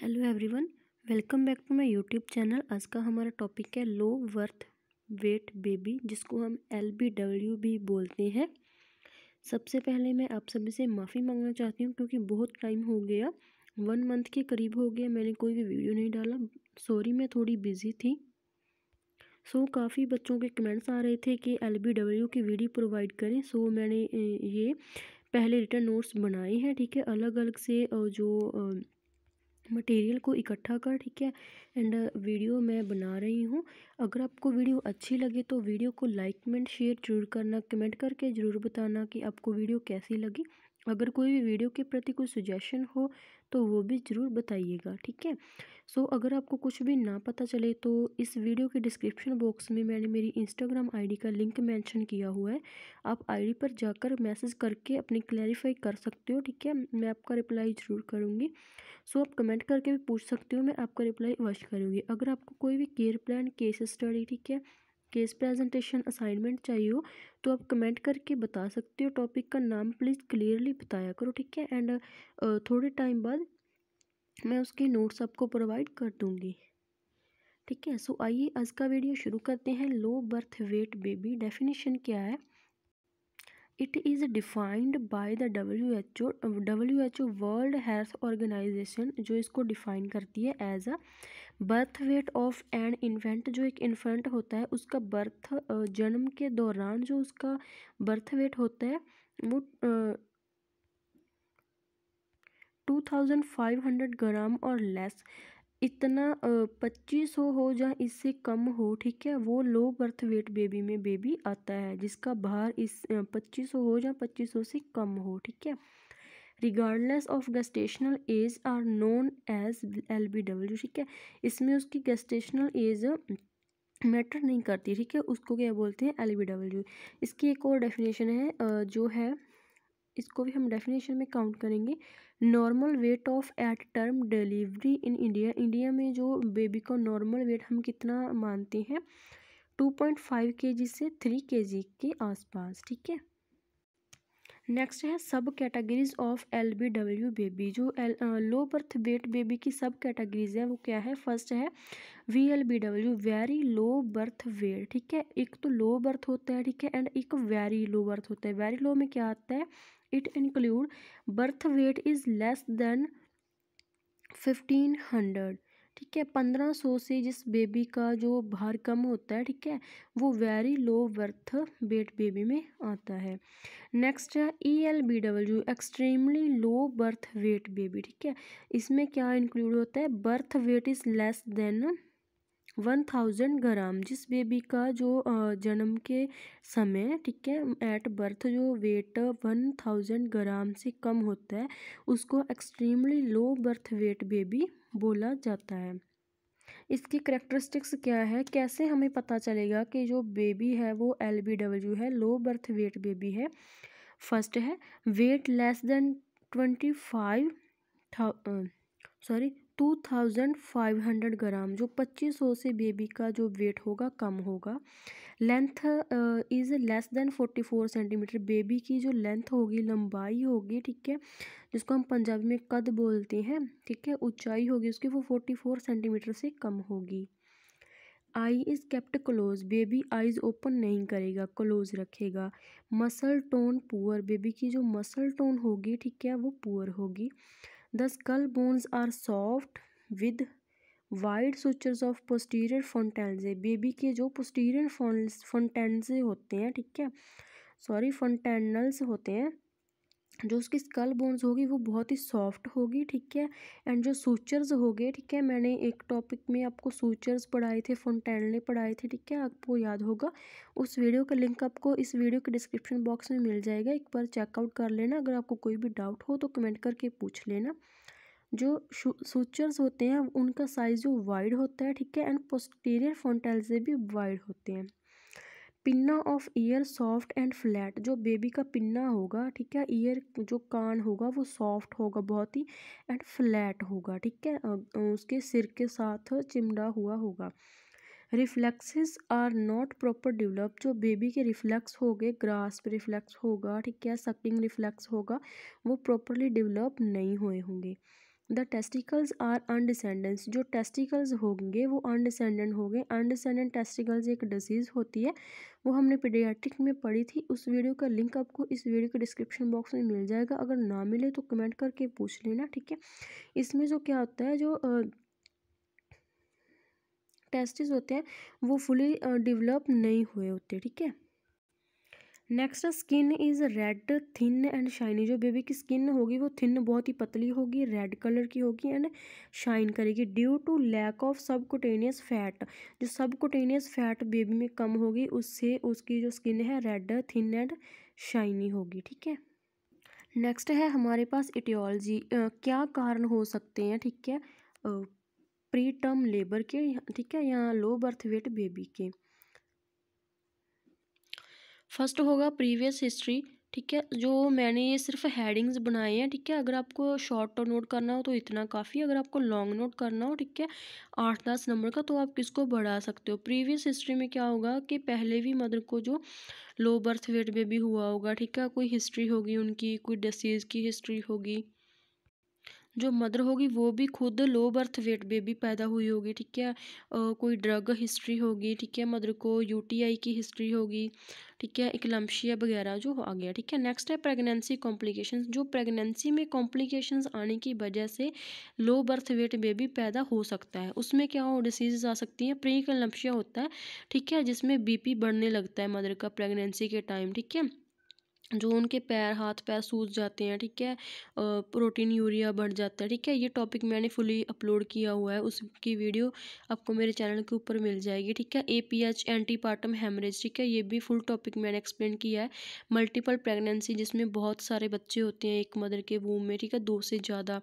hello everyone welcome back to my YouTube channel आज का हमारा टॉपिक है लो वर्थ वेट बेबी जिसको हम एल बी डब्ल्यू भी बोलते हैं सबसे पहले मैं आप सभी से माफ़ी मांगना चाहती हूँ क्योंकि बहुत टाइम हो गया वन मंथ के करीब हो गया मैंने कोई भी वीडियो नहीं डाला सॉरी मैं थोड़ी बिज़ी थी सो so, काफ़ी बच्चों के कमेंट्स आ रहे थे कि एल बी डब्ल्यू की वीडियो प्रोवाइड करें सो so, मैंने ये पहले रिटर्न नोट्स बनाए हैं ठीक है अलग अलग से जो मटेरियल को इकट्ठा कर ठीक है एंड वीडियो uh, मैं बना रही हूँ अगर आपको वीडियो अच्छी लगे तो वीडियो को लाइक कमेंट शेयर जरूर करना कमेंट करके ज़रूर बताना कि आपको वीडियो कैसी लगी अगर कोई भी वीडियो के प्रति कोई सुजेशन हो तो वो भी ज़रूर बताइएगा ठीक है सो so, अगर आपको कुछ भी ना पता चले तो इस वीडियो के डिस्क्रिप्शन बॉक्स में मैंने मेरी इंस्टाग्राम आईडी का लिंक मेंशन किया हुआ है आप आईडी पर जाकर मैसेज करके अपनी क्लैरिफाई कर सकते हो ठीक है मैं आपका रिप्लाई ज़रूर करूँगी सो so, आप कमेंट करके भी पूछ सकते हो मैं आपका रिप्लाई अवश्य करूँगी अगर आपको कोई भी केयर प्लान केस स्टडी ठीक है केस प्रेजेंटेशन असाइनमेंट चाहिए हो तो आप कमेंट करके बता सकते हो टॉपिक का नाम प्लीज़ क्लियरली बताया करो ठीक है एंड थोड़े टाइम बाद मैं उसके नोट्स आपको प्रोवाइड कर दूँगी ठीक है सो आइए आज का वीडियो शुरू करते हैं low birth weight baby definition क्या है it is defined the W H O W H O World Health Organization जो इसको डिफाइन करती है as a birth weight of an infant जो एक इन्फेंट होता है उसका बर्थ जन्म के दौरान जो उसका बर्थ वेट होता है वो two thousand five hundred gram और लेस इतना पच्चीस सौ हो या इससे कम हो ठीक है वो लो बर्थ वेट बेबी में बेबी आता है जिसका भार इस पच्चीस सौ हो या पच्चीस सौ से कम हो ठीक है regardless of gestational age are known age L B W ठीक है इसमें उसकी गेस्टेशनल एज मैटर नहीं करती ठीक है उसको क्या बोलते हैं एल बी डब्ल्यू इसकी एक और डेफिनेशन है जो है इसको भी हम डेफिनेशन में काउंट करेंगे normal weight of at term delivery in India India में जो बेबी का नॉर्मल वेट हम कितना मानते हैं टू पॉइंट फाइव के जी से थ्री के जी के आसपास ठीक है नेक्स्ट है subcategories of L B W baby जो L low birth weight baby की सब कैटेगरीज है वो क्या है फर्स्ट है V L B W very low birth weight ठीक है एक तो लो बर्थ होता है ठीक है एंड एक वेरी लो बर्थ होता है वेरी लो में क्या आता है it include birth weight is less than fifteen hundred ठीक है पंद्रह सौ से जिस बेबी का जो भार कम होता है ठीक है वो very low birth weight baby में आता है नेक्स्ट है E L B W extremely low birth weight baby ठीक है इसमें क्या इंक्लूड होता है birth weight is less than one thousand gram जिस बेबी का जो जन्म के समय ठीक है एट बर्थ जो वेट वन थाउजेंड ग्राम से कम होता है उसको extremely low birth weight baby बोला जाता है इसकी करेक्टरिस्टिक्स क्या है कैसे हमें पता चलेगा कि जो बेबी है वो एल बी डब्ल्यू है लो बर्थ वेट बेबी है फर्स्ट है weight less than twenty five sorry two thousand five hundred gram जो पच्चीस सौ से बेबी का जो वेट होगा कम होगा length is less than forty four centimetre baby की जो लेंथ होगी लंबाई होगी ठीक है जिसको हम पंजाबी में कद बोलते हैं ठीक है ऊंचाई होगी उसकी वो फोर्टी फोर सेंटीमीटर से कम होगी eye is kept close baby eyes open नहीं करेगा क्लोज रखेगा मसल टोन पुअर बेबी की जो मसल टोन होगी ठीक है वो पुअर होगी the skull bones are soft with wide sutures of posterior fontanelle baby के जो पोस्टीरियर फोनटेंजे होते हैं ठीक है सॉरी फोनटेनल्स होते हैं जो उसकी स्कल बोन्स होगी वो बहुत ही सॉफ्ट होगी ठीक है एंड जो सूचर्स हो गए ठीक है मैंने एक टॉपिक में आपको सूचर्स पढ़ाए थे फोनटेन ने पढ़ाए थे ठीक है आपको याद होगा उस वीडियो का लिंक आपको इस वीडियो के डिस्क्रिप्शन बॉक्स में मिल जाएगा एक बार चेकआउट कर लेना अगर आपको कोई भी डाउट हो तो कमेंट करके पूछ लेना जो सूचर्स होते हैं उनका साइज़ जो वाइड होता है ठीक है एंड पोस्टीरियर फोनटेल से भी वाइड होते हैं pinna of ear soft and flat जो बेबी का पिन्ना होगा ठीक है ईयर जो कान होगा वो सॉफ्ट होगा बहुत ही एंड फ्लैट होगा ठीक है उसके सिर के साथ चिमड़ा हुआ होगा reflexes are not proper develop जो बेबी के रिफ्लेक्स हो गए पर रिफ्लेक्स होगा ठीक है सकिंग रिफ्लेक्स होगा वो प्रॉपरली डेवलप नहीं हुए होंगे द टेस्टिकल्स आर अनडिसेंडेंस जो टेस्टिकल्स होंगे वो अनडिसेंडेंट होंगे अनडिसेंडेंट टेस्टिकल्स एक डिजीज़ होती है वो हमने पीडियाट्रिक में पढ़ी थी उस वीडियो का लिंक आपको इस वीडियो के डिस्क्रिप्शन बॉक्स में मिल जाएगा अगर ना मिले तो कमेंट करके पूछ लेना ठीक है इसमें जो क्या होता है जो टेस्टिस होते हैं वो फुली डिवलप नहीं हुए होते ठीक है next skin is red thin and shiny जो बेबी की स्किन होगी वो थिन बहुत ही पतली होगी रेड कलर की होगी एंड शाइन करेगी due to lack of subcutaneous fat जो सब कोटेनियस फैट बेबी में कम होगी उससे उसकी जो स्किन है रेड थिन एंड शाइनी होगी ठीक है नेक्स्ट है हमारे पास इटियोलॉजी क्या कारण हो सकते हैं ठीक है प्री टर्म लेबर के ठीक है या लो बर्थ वेट बेबी के फर्स्ट होगा प्रीवियस हिस्ट्री ठीक है जो मैंने ये सिर्फ हेडिंग्स बनाए हैं ठीक है अगर आपको शॉर्ट नोट करना हो तो इतना काफ़ी अगर आपको लॉन्ग नोट करना हो ठीक है आठ दस नंबर का तो आप किसको बढ़ा सकते हो प्रीवियस हिस्ट्री में क्या होगा कि पहले भी मदर को जो लो बर्थ वेट बेबी हुआ होगा ठीक है कोई हिस्ट्री होगी उनकी कोई डिसीज़ की हिस्ट्री होगी जो मदर होगी वो भी खुद लो बर्थ वेट बेबी पैदा हुई होगी ठीक है कोई ड्रग हिस्ट्री होगी ठीक है मदर को यूटीआई की हिस्ट्री होगी ठीक है इकलम्शिया वगैरह जो आ गया ठीक है नेक्स्ट है प्रेगनेंसी कॉम्प्लिकेशन जो प्रेगनेंसी में कॉम्प्लिकेशन आने की वजह से लो बर्थ वेट बेबी पैदा हो सकता है उसमें क्या हो डिसीज़ आ सकती हैं प्री कलम्शिया होता है ठीक है जिसमें बीपी बढ़ने लगता है मदर का प्रेगनेंसी के टाइम ठीक है जो उनके पैर हाथ पैर सूज जाते हैं ठीक है प्रोटीन यूरिया बढ़ जाता है ठीक है ये टॉपिक मैंने फुली अपलोड किया हुआ है उसकी वीडियो आपको मेरे चैनल के ऊपर मिल जाएगी ठीक है A P H antepartum haemorrhage ठीक है ये भी फुल टॉपिक मैंने एक्सप्लेन किया है मल्टीपल प्रेगनेंसी जिसमें बहुत सारे बच्चे होते हैं एक मदर के वूम में ठीक है दो से ज़्यादा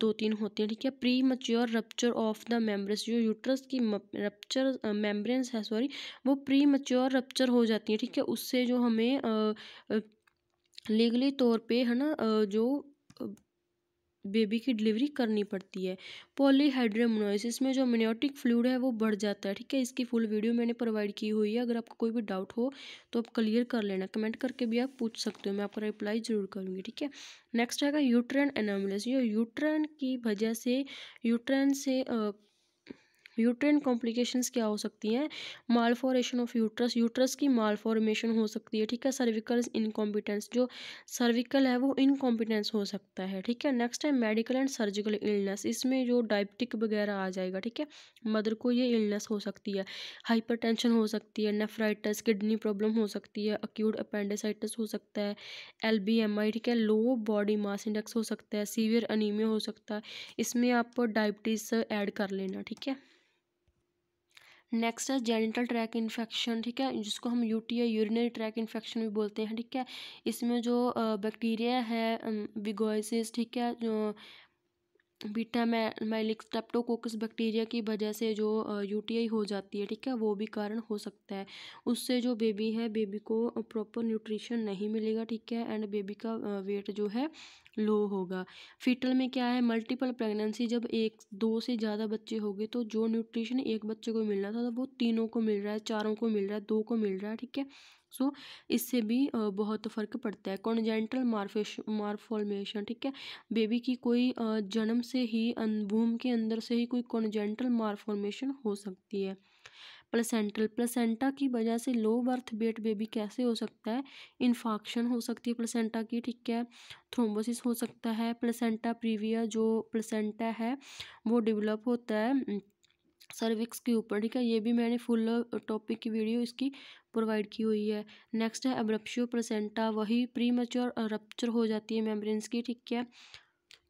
दो तीन होते हैं ठीक है premature rupture of the membranes जो यूट्रस की रप्चर मेम्ब्रेन्स है सॉरी वो प्री मच्योर रप्चर हो जाती है ठीक है उससे जो हमें लीगली तौर पे है ना जो बेबी की डिलीवरी करनी पड़ती है पॉलीहाइड्रेमोनोसिस में जो मिनियोटिक फ्लूड है वो बढ़ जाता है ठीक है इसकी फुल वीडियो मैंने प्रोवाइड की हुई है अगर आपको कोई भी डाउट हो तो आप क्लियर कर लेना कमेंट करके भी आप पूछ सकते हो मैं आपका रिप्लाई ज़रूर करूँगी ठीक है नेक्स्ट आएगा यूट्रेन एनामलिस ये की वजह से यूट्रेन से आ, यूट्रेन कॉम्प्लिकेशंस क्या हो सकती हैं मालफॉरेशन ऑफ यूट्रस यूट्रस की मालफॉर्मेशन हो सकती है ठीक है सर्विकल इनकॉम्पिटेंस जो सर्विकल है वो इनकॉम्पिटेंस हो सकता है ठीक है नेक्स्ट है मेडिकल एंड सर्जिकल इलनेस इसमें जो डायबिटिक वगैरह आ जाएगा ठीक है मदर को ये इलनेस हो सकती है हाइपर हो सकती है नेफ्राइटिस किडनी प्रॉब्लम हो सकती है अक्यूट अपेंडिसाइटिस हो सकता है एल ठीक है लो बॉडी मास इंडेक्स हो सकता है सीवियर अनिमिया हो सकता है इसमें आप डायबिटीज़ ऐड कर लेना ठीक है नेक्स्ट है जेनिटल ट्रैक इन्फेक्शन ठीक है जिसको हम U I urinary tract infection भी बोलते हैं ठीक है इसमें जो बैक्टीरिया है विगोइसिस ठीक है जो बीटा मैलिक स्टेप्टोकोकस बैक्टीरिया की वजह से जो यूटीआई हो जाती है ठीक है वो भी कारण हो सकता है उससे जो बेबी है बेबी को प्रॉपर न्यूट्रिशन नहीं मिलेगा ठीक है एंड बेबी का वेट जो है लो होगा फीटल में क्या है मल्टीपल प्रेगनेंसी जब एक दो से ज़्यादा बच्चे हो गए तो जो न्यूट्रिशन एक बच्चे को मिलना था तो वो तीनों को मिल रहा है चारों को मिल रहा है दो को मिल रहा है ठीक है सो so, इससे भी बहुत फ़र्क पड़ता है कॉन्जेंटल मार्फेश मार्फॉर्मेशन ठीक है बेबी की कोई जन्म से ही वूम के अंदर से ही कोई कॉन्जेंटल मार्फॉर्मेशन हो सकती है प्लेसेंटल प्लेसेंटा की वजह से लो बर्थ वेट बेबी कैसे हो सकता है इन्फॉक्शन हो सकती है प्लेसेंटा की ठीक है थ्रोम्बोसिस हो सकता है प्लेसेंटा प्रीविया जो प्लेसेंटा है वो डेवलप होता है सर्विक्स के ऊपर ठीक है ये भी मैंने फुल टॉपिक की वीडियो इसकी प्रोवाइड की हुई है नेक्स्ट है अब्रप्शियो प्लेसेंटा वही प्री मच्योर रप्चर हो जाती है मेम्ब्रेन्स की ठीक है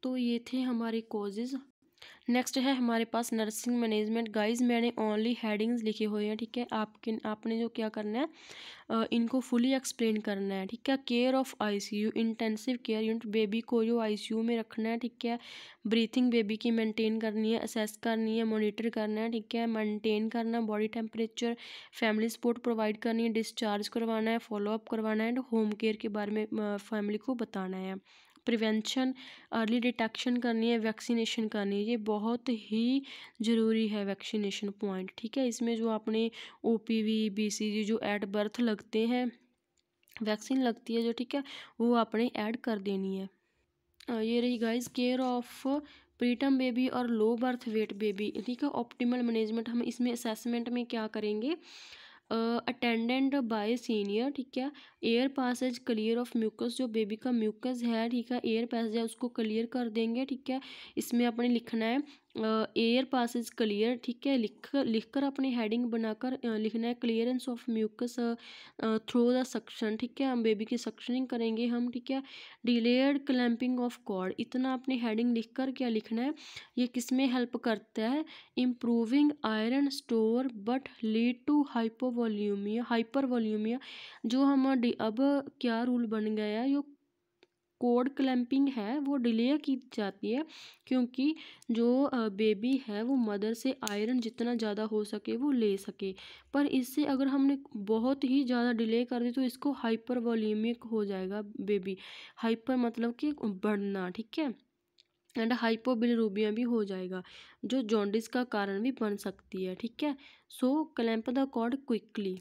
तो ये थे हमारे कॉजेज़ नेक्स्ट है हमारे पास नर्सिंग मैनेजमेंट गाइस मैंने ओनली हेडिंग्स लिखे हुए हैं ठीक है आपके आपने जो क्या करना है इनको फुली एक्सप्लेन करना है ठीक है care of ICU intensive care unit baby को जो आईसीयू में रखना है ठीक है ब्रीथिंग बेबी की मेंटेन करनी है असेस करनी है मॉनिटर करना है ठीक है मेंटेन करना body temperature family support provide करनी है डिस्चार्ज करवाना है फॉलोअप करवाना है एंड होम केयर के बारे में फैमिली को बताना है प्रिवेंशन अर्ली डिटेक्शन करनी है वैक्सीनेशन करनी है ये बहुत ही ज़रूरी है वैक्सीनेशन पॉइंट ठीक है इसमें जो अपने O P V B C G जो एट बर्थ लगते हैं वैक्सीन लगती है जो ठीक है वो आपने ऐड कर देनी है ये रही guys care of preterm baby और लो बर्थ वेट बेबी ठीक है ऑप्टिमल मैनेजमेंट हम इसमें असेसमेंट में क्या करेंगे अटेंडेंट बाय सीनियर ठीक है air passages clear of mucus जो बेबी का म्यूकस है ठीक है एयर पैसेज है उसको क्लियर कर देंगे ठीक है इसमें आपने लिखना है एयर पास इज क्लियर ठीक है लिख लिख कर अपनी हेडिंग बनाकर लिखना है clearance of mucus through the suction ठीक है हम बेबी की सक्शनिंग करेंगे हम ठीक है डिलेयर्ड क्लैंपिंग ऑफ कॉर्ड इतना अपनी हेडिंग लिख कर क्या लिखना है ये किस में हेल्प करता है improving iron store but lead to hypovolaemia hyper volaemia जो हम अब क्या रूल बन गया है जो कोड क्लैंपिंग है वो डिले की जाती है क्योंकि जो बेबी है वो मदर से आयरन जितना ज़्यादा हो सके वो ले सके पर इससे अगर हमने बहुत ही ज़्यादा डिले कर दी तो इसको हाइपर वॉलीमिक हो जाएगा बेबी हाइपर मतलब कि बढ़ना ठीक है एंड हाइपोबिलरूबिया भी हो जाएगा जो जॉन्डिस का कारण भी बन सकती है ठीक है so clamp the cord quickly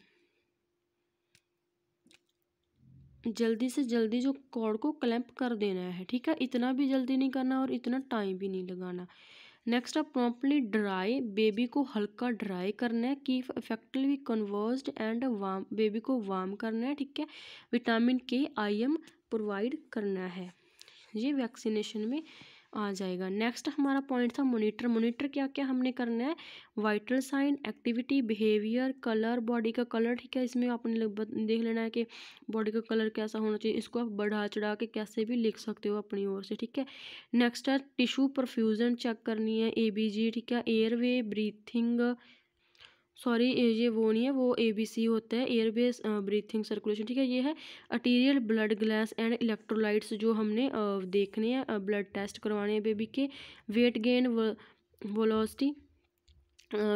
जल्दी से जल्दी जो कॉर्ड को क्लैंप कर देना है ठीक है इतना भी जल्दी नहीं करना और इतना टाइम भी नहीं लगाना नेक्स्ट आप प्रॉपरली ड्राई बेबी को हल्का ड्राई करना है keep effectively covered and warm baby को वार्म करना है ठीक है विटामिन के आई एम प्रोवाइड करना है ये वैक्सीनेशन में आ जाएगा नेक्स्ट हमारा पॉइंट था मोनीटर मोनीटर क्या क्या हमने करना है vital sign activity behaviour colour body का कलर ठीक है इसमें आपने देख लेना है कि बॉडी का कलर कैसा होना चाहिए इसको आप बढ़ा चढ़ा के कैसे भी लिख सकते हो अपनी ओर से ठीक है नेक्स्ट है टिशू परफ्यूज़न चेक करनी है ए बी जी ठीक है एयरवे ब्रीथिंग सॉरी ये वो नहीं है वो ए बी सी होता है एयर बेस ब्रीथिंग सर्कुलेशन ठीक है ये है arterial blood gas and electrolytes जो हमने देखने हैं ब्लड टेस्ट करवाने हैं बेबी के weight gain velocity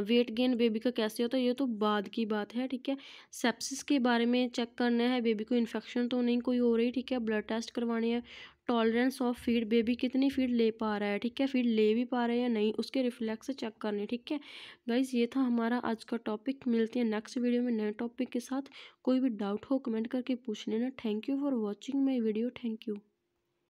weight gain baby का कैसे होता है ये तो बाद की बात है ठीक है सेप्सिस के बारे में चेक करना है बेबी को इन्फेक्शन तो नहीं कोई हो रही ठीक है ब्लड टेस्ट करवाने हैं टॉलरेंस ऑफ फीड बेबी कितनी फीड ले पा रहा है ठीक है फीड ले भी पा रहा है या नहीं उसके रिफ्लेक्स चेक करने ठीक है गाइज ये था हमारा आज का टॉपिक मिलते हैं नेक्स्ट वीडियो में नए टॉपिक के साथ कोई भी डाउट हो कमेंट करके पूछ लेना thank you for watching my video thank you